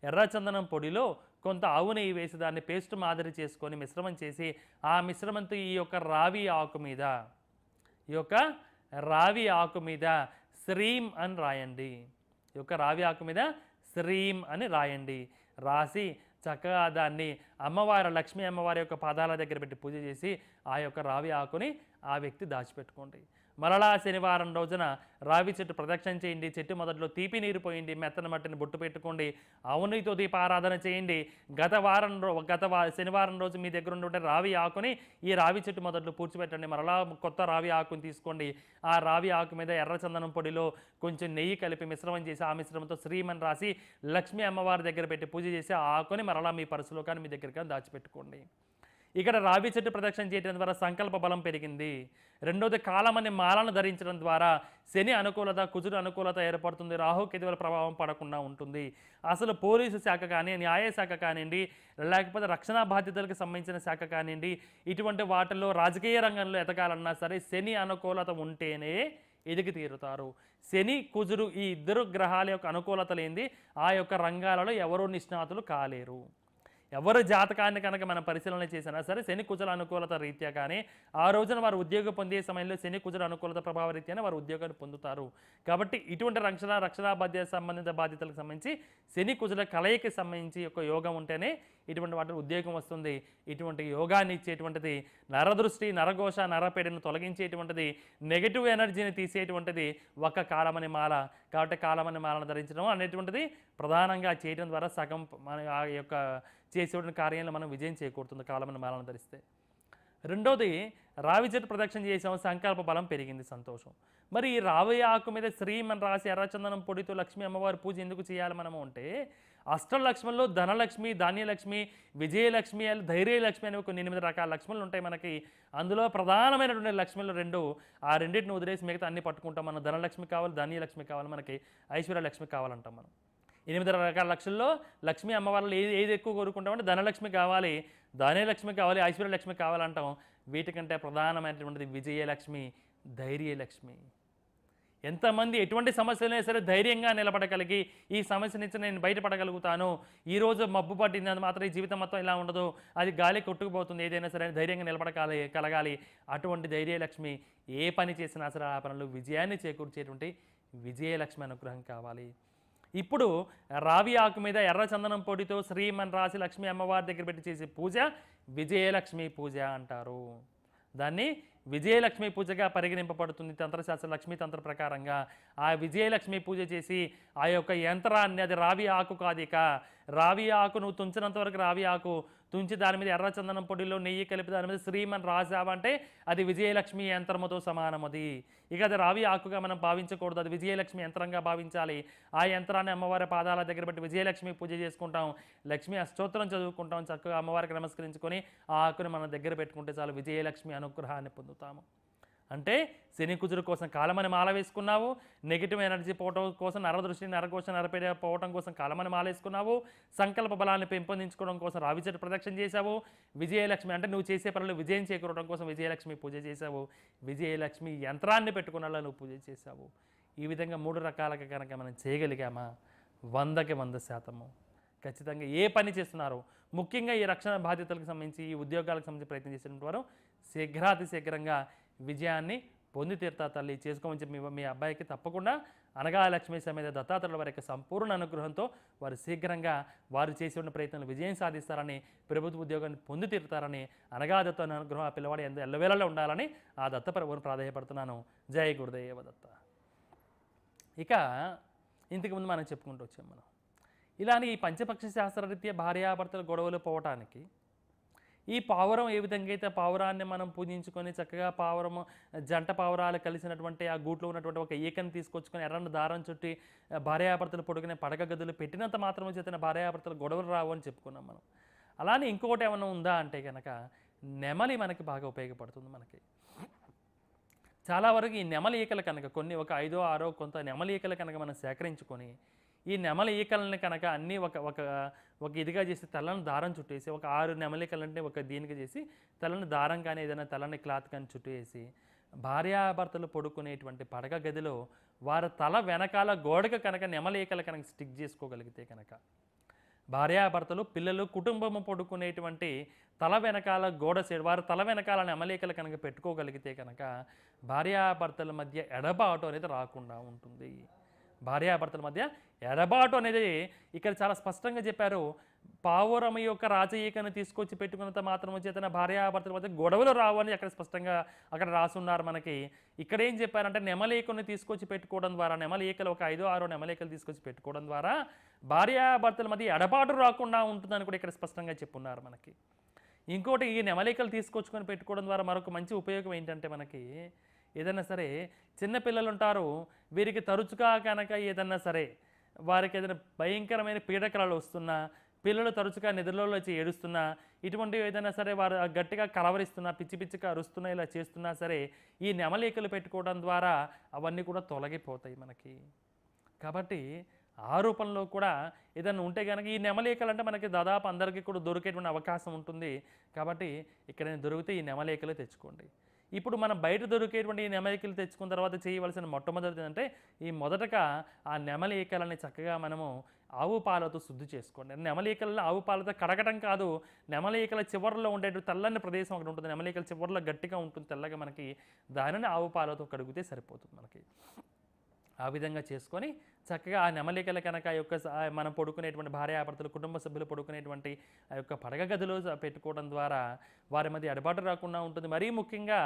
ఎర్ర చందనం పొడిలో కొంత ఆవు నెయ్యి వేసి దాన్ని పేస్ట్ మాదిరి చేసుకొని మిశ్రమం చేసి ఆ మిశ్రమంతో ఈ యొక్క రావి ఆకు మీద ఈ యొక్క రావి ఆకు మీద శ్రీం అని రాయండి ఈ యొక్క రావి ఆకు మీద శ్రీం అని రాయండి రాసి చక్కగా దాన్ని అమ్మవారు లక్ష్మీ అమ్మవారి యొక్క పాదాల దగ్గర పెట్టి పూజ చేసి ఆ యొక్క రావి ఆకుని ఆ వ్యక్తి దాచిపెట్టుకోండి మరలా శనివారం రోజున రావి చెట్టు ప్రదక్షిణ చేయండి చెట్టు మొదట్లో తీపి నీరు పోయండి మెత్తన మట్టిని బొట్టు పెట్టుకోండి అవునితో దీపారాధన చేయండి గత వారం గత శనివారం రోజు మీ దగ్గర ఉండే రావి ఆకుని ఈ రావి చెట్టు మొదట్లో పూడ్చిపెట్టండి మరలా కొత్త రావి ఆకుని తీసుకోండి ఆ రావి ఆకు మీద ఎర్ర చందనం పొడిలో కొంచెం నెయ్యి కలిపి మిశ్రమం చేసి ఆ మిశ్రమంతో శ్రీమని రాసి లక్ష్మీ అమ్మవారి దగ్గర పెట్టి పూజ చేసి ఆ ఆకుని మరలా మీ పర్సులో కానీ మీ దగ్గర కానీ దాచిపెట్టుకోండి ఇక్కడ రావి చెట్టు ప్రదక్షిణ చేయడం ద్వారా సంకల్ప బలం పెరిగింది రెండోది అనే మాలను ధరించడం ద్వారా శని అనుకూలత కుజుడు అనుకూలత ఏర్పడుతుంది రాహుకేతువుల ప్రభావం పడకుండా ఉంటుంది అసలు పోలీసు శాఖ కానీ న్యాయ శాఖ కానివ్వండి లేకపోతే రక్షణ బాధ్యతలకు సంబంధించిన శాఖ కానివ్వండి ఇటువంటి వాటిల్లో రాజకీయ రంగంలో ఎదగాలన్నా సరే శని అనుకూలత ఉంటేనే ఎదిగి తీరుతారు శని కుజుడు ఈ ఇద్దరు గ్రహాల యొక్క అనుకూలత లేనిది ఆ యొక్క రంగాలలో ఎవరూ నిష్ణాతులు కాలేరు ఎవరు జాతకాన్ని కనుక మనం పరిశీలన చేసినా సరే శని కుజల అనుకూలత రీత్యా కానీ ఆ రోజున వారు ఉద్యోగం పొందే సమయంలో శని కుజల అనుకూలత ప్రభావ రీత్యానే వారు ఉద్యోగాన్ని పొందుతారు కాబట్టి ఇటువంటి రక్షణ రక్షణ బాధ్యత సంబంధిత బాధ్యతలకు సంబంధించి శని కుజల కలయికి సంబంధించి ఒక యోగం ఉంటేనే ఇటువంటి వాటికి ఉద్యోగం వస్తుంది ఇటువంటి యోగాన్ని ఇచ్చేటువంటిది నరదృష్టి నరఘోష నరపేడను తొలగించేటువంటిది నెగిటివ్ ఎనర్జీని తీసేటువంటిది ఒక కాలమని మాల కాబట్టి కాలమని మాలను ధరించడం అనేటువంటిది ప్రధానంగా చేయడం ద్వారా సగం మన ఆ యొక్క చేసేటువంటి కార్యాలను మనం విజయం చేకూరుతుంది కాలమని మాలను ధరిస్తే రెండోది రావి చెట్టు ప్రదక్షిణ చేసాము సంకల్ప బలం పెరిగింది సంతోషం మరి ఈ రావి ఆకు మీద శ్రీ మన రాసి ఎర్రచందనం పొడితో లక్ష్మీ అమ్మవారి పూజ ఎందుకు చేయాలి మనము అంటే అష్టలక్ష్మణలో ధనలక్ష్మి ధాన్యలక్ష్మి విజయలక్ష్మి ధైర్యలక్ష్మి అనేవి కొన్ని ఎనిమిది రకాల లక్ష్మణులు ఉంటాయి మనకి అందులో ప్రధానమైనటువంటి లక్ష్మిలు రెండు ఆ రెండింటిని వదిలేసి మిగతా అన్ని పట్టుకుంటాం మనం ధనలక్ష్మి కావాలి ధాన్యలక్ష్మి కావాలి మనకి ఐశ్వర్యలక్ష్మి కావాలంటాం మనం ఎనిమిది రకాల లక్షల్లో లక్ష్మి అమ్మవార్లు ఏది ఏది ఎక్కువ కోరుకుంటామంటే ధనలక్ష్మి కావాలి ధాన్యలక్ష్మి కావాలి ఐశ్వర్యలక్ష్మి కావాలంటాం వీటికంటే ప్రధానమైనటువంటిది విజయలక్ష్మి ధైర్యలక్ష్మి ఎంతమంది ఎటువంటి సమస్యలైనా సరే ధైర్యంగా నిలబడగలిగి ఈ సమస్య నుంచి నేను బయటపడగలుగుతాను ఈరోజు మబ్బు పట్టింది అది మాత్రం ఈ జీవితం మొత్తం ఇలా ఉండదు అది గాలి కొట్టుకుపోతుంది ఏదైనా సరే ధైర్యంగా నిలబడకాలి కలగాలి అటువంటి ధైర్యలక్ష్మి ఏ పని చేసినా సరే ఆ పనులు విజయాన్ని చేకూర్చేటువంటి విజయలక్ష్మి అనుగ్రహం కావాలి ఇప్పుడు రావి ఆకు మీద ఎర్ర చందనం పొడితో శ్రీమన్ రాశి లక్ష్మి అమ్మవారి దగ్గర పెట్టి చేసే పూజ విజయలక్ష్మి పూజ అంటారు దాన్ని విజయలక్ష్మి పూజగా పరిగణింపబడుతుంది తంత్రశాస్త్ర లక్ష్మీ తంత్ర ప్రకారంగా ఆ విజయలక్ష్మి పూజ చేసి ఆ యొక్క యంత్రాన్ని అది రావి ఆకు కాదిక రావి ఆకును తుంచినంత వరకు రావి ఆకు తుంచి దాని మీద ఎర్రచందనం పొడిలో నెయ్యి కలిపి దాని మీద శ్రీమన్ రాసావంటే అది విజయలక్ష్మి యంత్రముతో సమానమది ఇక అది రావి ఆకుగా మనం భావించకూడదు అది విజయలక్ష్మి యంత్రంగా భావించాలి ఆ యంత్రాన్ని అమ్మవారి పాదాల దగ్గర పెట్టి విజయలక్ష్మి పూజ చేసుకుంటాం లక్ష్మి అష్టోత్తరం చదువుకుంటాం చక్కగా అమ్మవారికి నమస్కరించుకొని ఆ ఆకుని మనం దగ్గర పెట్టుకుంటే చాలు విజయలక్ష్మి అనుగ్రహాన్ని పొందుతాము అంటే శని కుజుడు కోసం కాలమని మాల వేసుకున్నావు నెగిటివ్ ఎనర్జీ పోవటం కోసం నరదృష్టిని నరకోశ నరపేడ పోవటం కోసం కాలమని మాల వేసుకున్నావు సంకల్ప బలాన్ని పెంపొందించుకోవడం కోసం రావి చెట్టు ప్రదక్షిణ చేశావు విజయలక్ష్మి అంటే నువ్వు చేసే పనులు విజయం చేకూరడం కోసం విజయలక్ష్మి పూజ చేశావు విజయలక్ష్మి యంత్రాన్ని పెట్టుకున్నలా నువ్వు పూజ చేశావు ఈ విధంగా మూడు రకాలుగా కనుక మనం చేయగలిగామా వందకి వంద శాతము ఖచ్చితంగా ఏ పని చేస్తున్నారో ముఖ్యంగా ఈ రక్షణ బాధ్యతలకు సంబంధించి ఈ ఉద్యోగాలకు సంబంధించి ప్రయత్నం చేసినటువంటి వారు శీఘ్రాతి శీఘ్రంగా విజయాన్ని పొంది తల్లి చేసుకోమని చెప్పి మీ అబ్బాయికి తప్పకుండా అనగా లక్ష్మీ సమేత దత్తాత్రుల వారి యొక్క సంపూర్ణ అనుగ్రహంతో వారు శీఘ్రంగా వారు చేసి ఉన్న ప్రయత్నాలు విజయం సాధిస్తారని ప్రభుత్వ ఉద్యోగాన్ని పొంది తీరుతారని అనగా దత్త అనుగ్రహం ఆ పిల్లవాడు ఎంత ఎల్లవేళలో ఉండాలని ఆ దత్త ప్రభువును ప్రాధాయపడుతున్నాను జయ గురుదేవ దత్త ఇక ఇంతకుముందు మనం చెప్పుకుంటూ వచ్చాం మనం ఇలానే ఈ పంచపక్ష శాస్త్రరీత్యా భార్యాభర్తల గొడవలు పోవటానికి ఈ పావురం ఏ విధంగా అయితే పావురాన్ని మనం పూజించుకొని చక్కగా పావురము జంట పావురాలు కలిసినటువంటి ఆ గూట్లో ఉన్నటువంటి ఒక ఈకని తీసుకొచ్చుకొని ఎర్రన్న దారం చుట్టి భార్యాభర్తలు పొడుకునే పడక గదులు పెట్టినంత మాత్రమే చేతన భార్యాభర్తలు గొడవలు రావు అని చెప్పుకున్నాం మనం అలానే ఇంకొకటి ఏమైనా ఉందా అంటే కనుక నెమలి మనకి బాగా ఉపయోగపడుతుంది మనకి చాలా వరకు ఈ నెమలి ఈకలు కనుక కొన్ని ఒక ఐదో ఆరో కొంత నెమలి ఈకలు కనుక మనం సేకరించుకొని ఈ నెమలి ఈకలని కనుక అన్నీ ఒక ఒక ఒక ఇదిగా చేసి తలను దారం చుట్టేసి ఒక ఆరు నెమలికలంటే ఒక దీనికి చేసి తలను దారం కానీ ఏదైనా తలని క్లాత్ కానీ చుట్టేసి భార్యాభర్తలు పడుకునేటువంటి పడగ గదిలో వారి తల వెనకాల గోడకు కనుక నెమలేకలు కనుక స్టిక్ చేసుకోగలిగితే కనుక భార్యాభర్తలు పిల్లలు కుటుంబము పడుకునేటువంటి తల వెనకాల గోడ సైడ్ వారు తల వెనకాల నెమలేకలు కనుక పెట్టుకోగలిగితే కనుక భార్యాభర్తల మధ్య ఎడబాటు అనేది రాకుండా ఉంటుంది భార్యాభర్తల మధ్య ఎడబాటు అనేది ఇక్కడ చాలా స్పష్టంగా చెప్పారు పావురమ యొక్క రాచయికను తీసుకొచ్చి పెట్టుకున్నంత మాత్రం చేతన భార్యాభర్తల మధ్య గొడవలు రావు అని అక్కడ స్పష్టంగా అక్కడ రాసున్నారు మనకి ఇక్కడ ఏం చెప్పారంటే నెమలేకుని తీసుకొచ్చి పెట్టుకోవడం ద్వారా నెమలేకలు ఒక ఐదో ఆరో నెమలేకలు తీసుకొచ్చి పెట్టుకోవడం ద్వారా భార్యాభర్తల మధ్య ఎడబాటు రాకుండా ఉంటుందని కూడా ఇక్కడ స్పష్టంగా చెప్పున్నారు మనకి ఇంకోటి ఈ నెమలేకలు తీసుకొచ్చుకొని పెట్టుకోవడం ద్వారా మరొక మంచి ఉపయోగం ఏంటంటే మనకి ఏదైనా సరే చిన్నపిల్లలు ఉంటారు వీరికి తరచుగా కనుక ఏదన్నా సరే వారికి ఏదైనా భయంకరమైన పీడకలలు వస్తున్నా పిల్లలు తరచుగా నిద్రలో వచ్చి ఏడుస్తున్నా ఇటువంటివి ఏదైనా సరే వారు గట్టిగా కలవరిస్తున్నా పిచ్చి పిచ్చిగా అరుస్తున్నా ఇలా చేస్తున్నా సరే ఈ నెమలేకలు పెట్టుకోవడం ద్వారా అవన్నీ కూడా తొలగిపోతాయి మనకి కాబట్టి ఆ రూపంలో కూడా ఏదైనా ఉంటే కనుక ఈ నెమలేకలు అంటే మనకి దాదాపు అందరికీ కూడా దొరికేటువంటి అవకాశం ఉంటుంది కాబట్టి ఇక్కడ దొరికితే ఈ నెమలేకలు తెచ్చుకోండి ఇప్పుడు మనం బయట దొరికేటువంటి ఈ నెమలికలు తెచ్చుకున్న తర్వాత చేయవలసిన మొట్టమొదటిది అంటే ఈ మొదటగా ఆ నెమలికలని చక్కగా మనము ఆవు పాలతో శుద్ధి చేసుకోండి నెమలీకలను ఆవు పాలతో కడగటం కాదు నెమలికల చివరిలో ఉండే తెల్లని ప్రదేశం ఒకటి ఉంటుంది నెమలీకల చివరిలో గట్టిగా ఉంటుంది తెల్లగా మనకి దానిని ఆవు పాలతో కడిగితే సరిపోతుంది మనకి ఆ విధంగా చేసుకొని చక్కగా ఆ నెమలికల కనుక యొక్క మనం పడుకునేటువంటి భార్యాభర్తలు కుటుంబ సభ్యులు పడుకునేటువంటి ఆ యొక్క పడగ గదిలో పెట్టుకోవడం ద్వారా వారి మధ్య అడబాటు రాకుండా ఉంటుంది మరీ ముఖ్యంగా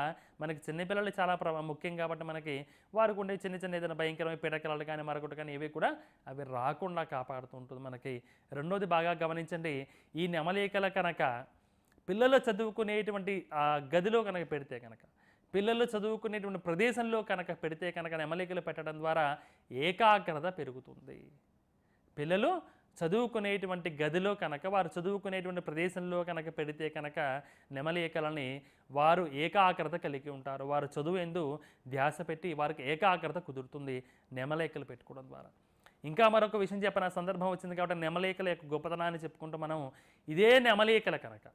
మనకి చిన్నపిల్లలు చాలా ముఖ్యం కాబట్టి మనకి వారికి ఉండే చిన్న చిన్న ఏదైనా భయంకరమైన పిడకలలు కానీ మరొకటి కానీ ఇవి కూడా అవి రాకుండా కాపాడుతూ ఉంటుంది మనకి రెండోది బాగా గమనించండి ఈ నెమలికల కనుక పిల్లలు చదువుకునేటువంటి ఆ గదిలో కనుక పెడితే కనుక పిల్లలు చదువుకునేటువంటి ప్రదేశంలో కనుక పెడితే కనుక నెమలికలు పెట్టడం ద్వారా ఏకాగ్రత పెరుగుతుంది పిల్లలు చదువుకునేటువంటి గదిలో కనుక వారు చదువుకునేటువంటి ప్రదేశంలో కనుక పెడితే కనుక నెమలేకలని వారు ఏకాగ్రత కలిగి ఉంటారు వారు చదువు ఎందు ధ్యాస పెట్టి వారికి ఏకాగ్రత కుదురుతుంది నెమలేకలు పెట్టుకోవడం ద్వారా ఇంకా మరొక విషయం చెప్పిన సందర్భం వచ్చింది కాబట్టి నెమలేకల యొక్క గొప్పతనాన్ని చెప్పుకుంటూ మనం ఇదే నెమలేకల కనుక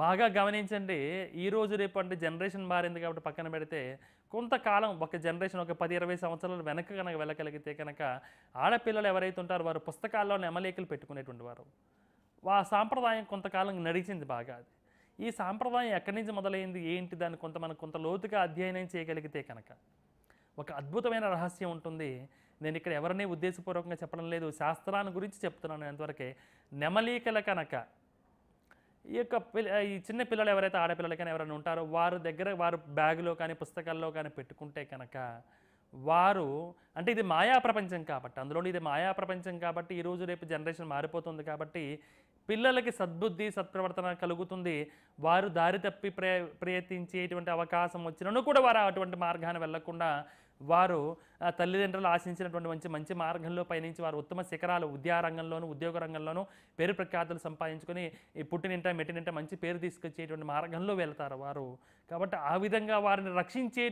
బాగా గమనించండి ఈ రోజు రేపు అంటే జనరేషన్ మారింది కాబట్టి పక్కన పెడితే కొంతకాలం ఒక జనరేషన్ ఒక పది ఇరవై సంవత్సరాలు వెనక కనుక వెళ్ళగలిగితే కనుక ఆడపిల్లలు ఎవరైతే ఉంటారో వారు పుస్తకాల్లో నెమలేకలు పెట్టుకునేటువంటి వారు ఆ సాంప్రదాయం కొంతకాలం నడిచింది బాగా ఈ సాంప్రదాయం ఎక్కడి నుంచి మొదలైంది ఏంటి దాన్ని కొంత మనం కొంత లోతుగా అధ్యయనం చేయగలిగితే కనుక ఒక అద్భుతమైన రహస్యం ఉంటుంది నేను ఇక్కడ ఎవరిని ఉద్దేశపూర్వకంగా చెప్పడం లేదు శాస్త్రాన్ని గురించి చెప్తున్నాను ఎంతవరకే నెమలీకల కనుక ఈ యొక్క ఈ చిన్న పిల్లలు ఎవరైతే ఆడపిల్లలు కానీ ఎవరైనా ఉంటారో వారు దగ్గర వారు బ్యాగులో కానీ పుస్తకాల్లో కానీ పెట్టుకుంటే కనుక వారు అంటే ఇది మాయా ప్రపంచం కాబట్టి అందులో ఇది మాయా ప్రపంచం కాబట్టి ఈరోజు రేపు జనరేషన్ మారిపోతుంది కాబట్టి పిల్లలకి సద్బుద్ధి సత్ప్రవర్తన కలుగుతుంది వారు దారి తప్పి ప్రయత్నించేటువంటి అవకాశం వచ్చినను కూడా వారు అటువంటి మార్గాన్ని వెళ్లకుండా వారు తల్లిదండ్రులు ఆశించినటువంటి మంచి మంచి మార్గంలో పయనించి వారు ఉత్తమ శిఖరాలు ఉద్యా రంగంలోనూ ఉద్యోగ రంగంలోనూ పేరు ప్రఖ్యాతులు సంపాదించుకొని పుట్టినింట మెట్టినింట మంచి పేరు తీసుకొచ్చేటువంటి మార్గంలో వెళ్తారు వారు కాబట్టి ఆ విధంగా వారిని రక్షించే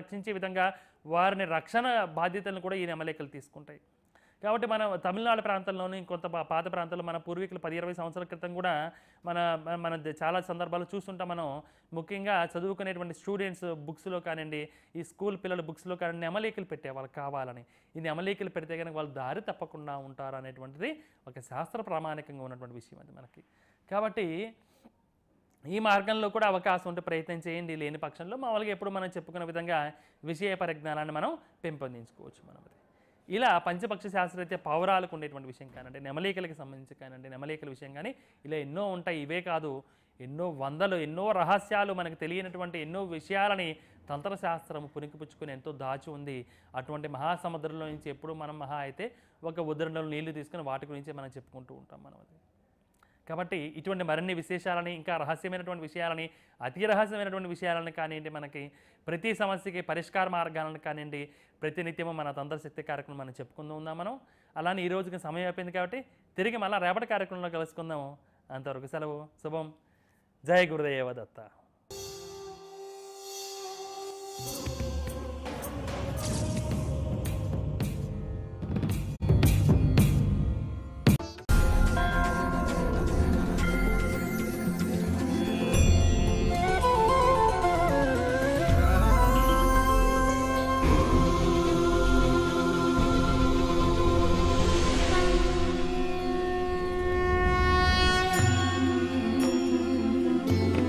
రక్షించే విధంగా వారిని రక్షణ బాధ్యతలను కూడా ఈ నెమలేకలు తీసుకుంటాయి కాబట్టి మన తమిళనాడు ప్రాంతంలోని కొంత పాత ప్రాంతంలో మన పూర్వీకులు పది ఇరవై సంవత్సరాల క్రితం కూడా మన మన చాలా సందర్భాలు చూస్తుంటాం మనం ముఖ్యంగా చదువుకునేటువంటి స్టూడెంట్స్ బుక్స్లో కానివ్వండి ఈ స్కూల్ పిల్లల బుక్స్లో కానివ్వండి నెమలేకలు పెట్టే వాళ్ళకి కావాలని ఈ నెమలేకలు పెడితే కనుక వాళ్ళు దారి తప్పకుండా ఉంటారు అనేటువంటిది ఒక శాస్త్ర ప్రామాణికంగా ఉన్నటువంటి విషయం అది మనకి కాబట్టి ఈ మార్గంలో కూడా అవకాశం ఉంటే ప్రయత్నం చేయండి లేని పక్షంలో మామూలుగా ఎప్పుడు మనం చెప్పుకున్న విధంగా విషయ పరిజ్ఞానాన్ని మనం పెంపొందించుకోవచ్చు మనం ఇలా పంచపక్ష శాస్త్రరీత్య పౌరాలకు ఉండేటువంటి విషయం కానండి నెమలికలకి సంబంధించి కానండి నెమలేకల విషయం కానీ ఇలా ఎన్నో ఉంటాయి ఇవే కాదు ఎన్నో వందలు ఎన్నో రహస్యాలు మనకు తెలియనటువంటి ఎన్నో విషయాలని తంత్రశాస్త్రం పుణికిపుచ్చుకుని ఎంతో దాచి ఉంది అటువంటి మహాసముద్రంలో నుంచి ఎప్పుడు మనం మహా అయితే ఒక ఉదరణలో నీళ్లు తీసుకుని వాటి గురించి మనం చెప్పుకుంటూ ఉంటాం మనం అది కాబట్టి ఇటువంటి మరిన్ని విశేషాలని ఇంకా రహస్యమైనటువంటి విషయాలని అతి రహస్యమైనటువంటి విషయాలను కానివ్వండి మనకి ప్రతి సమస్యకి పరిష్కార మార్గాలను కానివ్వండి ప్రతినిత్యము మన తంత్రశక్తి కార్యక్రమం మనం చెప్పుకుందాం ఉందాం మనం అలానే ఈ రోజుకి సమయం అయిపోయింది కాబట్టి తిరిగి మళ్ళీ రేపటి కార్యక్రమంలో కలుసుకుందాము అంతవరకు సెలవు శుభం జయ గురుదేవ దత్త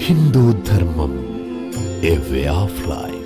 Hindu Dharmam, a way of life.